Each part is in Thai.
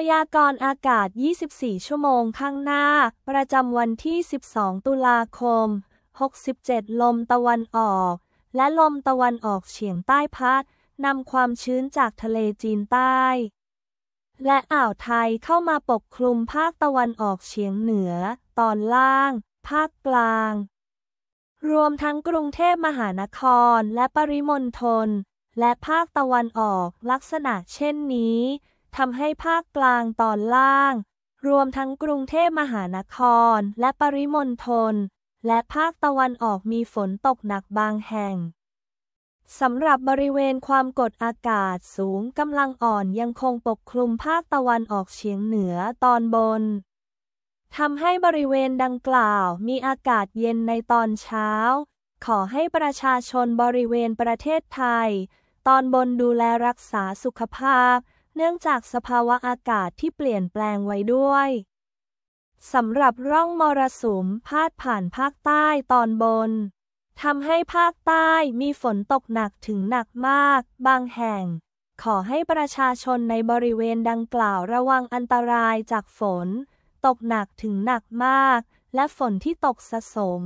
พยากรณ์อากาศ 24 ชั่วโมงข้างหน้า ประจำวันที่ 12 ตุลาคม 67 ลมตะวันออก และลมตะวันออกเฉียงใต้พัดนำความชื้นจากทะเลจีนใต้ และอ่าวไทยเข้ามาปกคลุมภาคตะวันออกเฉียงเหนือ ตอนล่าง ภาคกลาง รวมทั้งกรุงเทพมหานครและปริมณฑล และภาคตะวันออกลักษณะเช่นนี้ทำให้ภาคกลางตอนล่าง รวมทั้งกรุงเทพมหานครและปริมณฑลและภาคตะวันออกมีฝนตกหนักบางแห่ง สำหรับบริเวณความกดอากาศสูงกำลังอ่อนยังคงปกคลุมภาคตะวันออกเฉียงเหนือตอนบน ทำให้บริเวณดังกล่าวมีอากาศเย็นในตอนเช้า ขอให้ประชาชนบริเวณประเทศไทย ตอนบนดูแลรักษาสุขภาพเนื่องจากสภาวะอากาศที่เปลี่ยนแปลงไว้ด้วย สำหรับร่องมรสุมพาดผ่านภาคใต้ตอนบนทำให้ภาคใต้มีฝนตกหนักถึงหนักมาก บางแห่ง ขอให้ประชาชนในบริเวณดังกล่าวระวังอันตรายจากฝน ตกหนักถึงหนักมาก และฝนที่ตกสะสม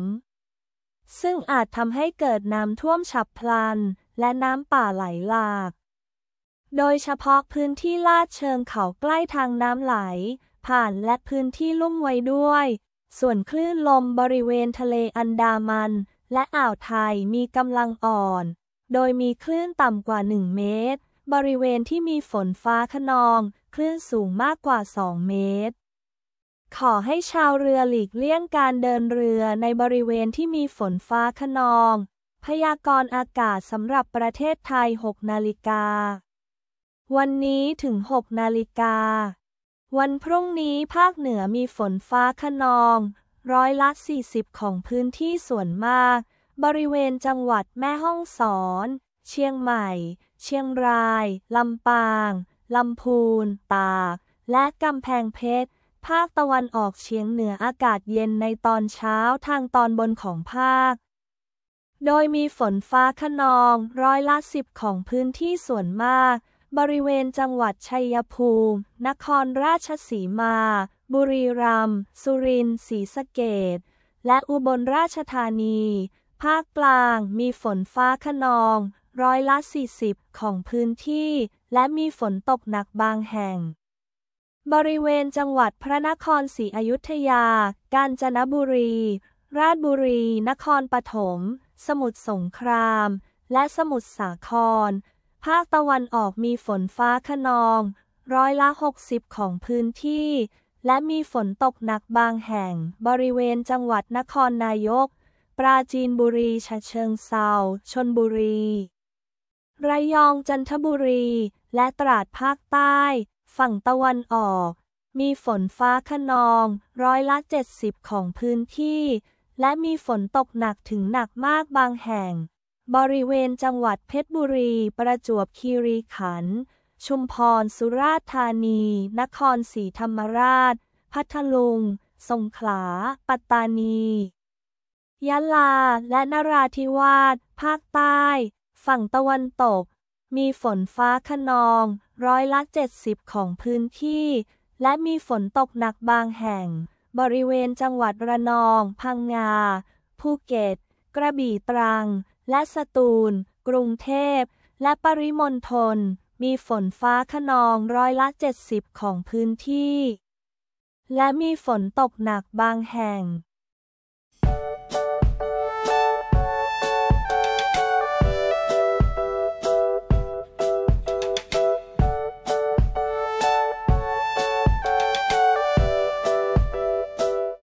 ซึ่งอาจทำให้เกิดน้ำท่วมฉับพลันและน้ำป่าไหลหลากโดยเฉพาะพื้นที่ลาดเชิงเขาใกล้ทางน้ำไหล ผ่านและพื้นที่ลุ่มไว้ด้วย ส่วนคลื่นลมบริเวณทะเลอันดามัน และอ่าวไทยมีกำลังอ่อน โดยมีคลื่นต่ำกว่า1เมตร บริเวณที่มีฝนฟ้าขนอง คลื่นสูงมากกว่า2เมตร ขอให้ชาวเรือหลีกเลี่ยงการเดินเรือในบริเวณที่มีฝนฟ้าขนอง พยากรณ์อากาศสำหรับประเทศไทย6นาฬิกาวันนี้ถึง 6 นาฬิกา วันพรุ่งนี้ภาคเหนือมีฝนฟ้าขนอง ร้อยละ 40 ของพื้นที่ส่วนมาก บริเวณจังหวัดแม่ฮ่องสอน เชียงใหม่ เชียงราย ลำปาง ลำพูน ตาก และกำแพงเพชร ภาคตะวันออกเฉียงเหนืออากาศเย็นในตอนเช้าทางตอนบนของภาค โดยมีฝนฟ้าขนอง ร้อยละสิบของพื้นที่ส่วนมากบริเวณจังหวัดชัยภูมิ นครราชสีมา บุรีรัมย์ สุรินทร์ศรีสะเกดและอุบลราชธานี ภาคกลางมีฝนฟ้าขนอง ร้อยละ40ของพื้นที่ และมีฝนตกหนักบางแห่ง บริเวณจังหวัดพระนครศรีอยุธยา กาญจนบุรี ราชบุรี นครปฐม สมุทรสงคราม และสมุทรสาครภาคตะวันออกมีฝนฟ้าขนอง ร้อยละ60 ของพื้นที่ และมีฝนตกหนักบางแห่งบริเวณจังหวัดนครนายก ปราจีนบุรีฉะเชิงเซาชนบุรีระยองจันทบุรีและตราดภาคใต้ ฝั่งตะวันออกมีฝนฟ้าขนอง ร้อยละ70 ของพื้นที่ และมีฝนตกหนักถึงหนักมากบางแห่งบริเวณจังหวัดเพชรบุรี ประจวบคีรีขันธ์ ชุมพร สุราษฎร์ธานี นครศรีธรรมราช พัทลุง สงขลา ปัตตานี ยะลา และนราธิวาส ภาคใต้ ฝั่งตะวันตก มีฝนฟ้าขนอง ร้อยละเจ็ดสิบของพื้นที่ และมีฝนตกหนักบางแห่ง บริเวณจังหวัดระนอง พังงา ภูเก็ต กระบี่ตรังและสตูล กรุงเทพ และปริมณฑล มีฝนฟ้าขนองร้อยละ 70 ของพื้นที่ และมีฝนตกหนักบางแห่ง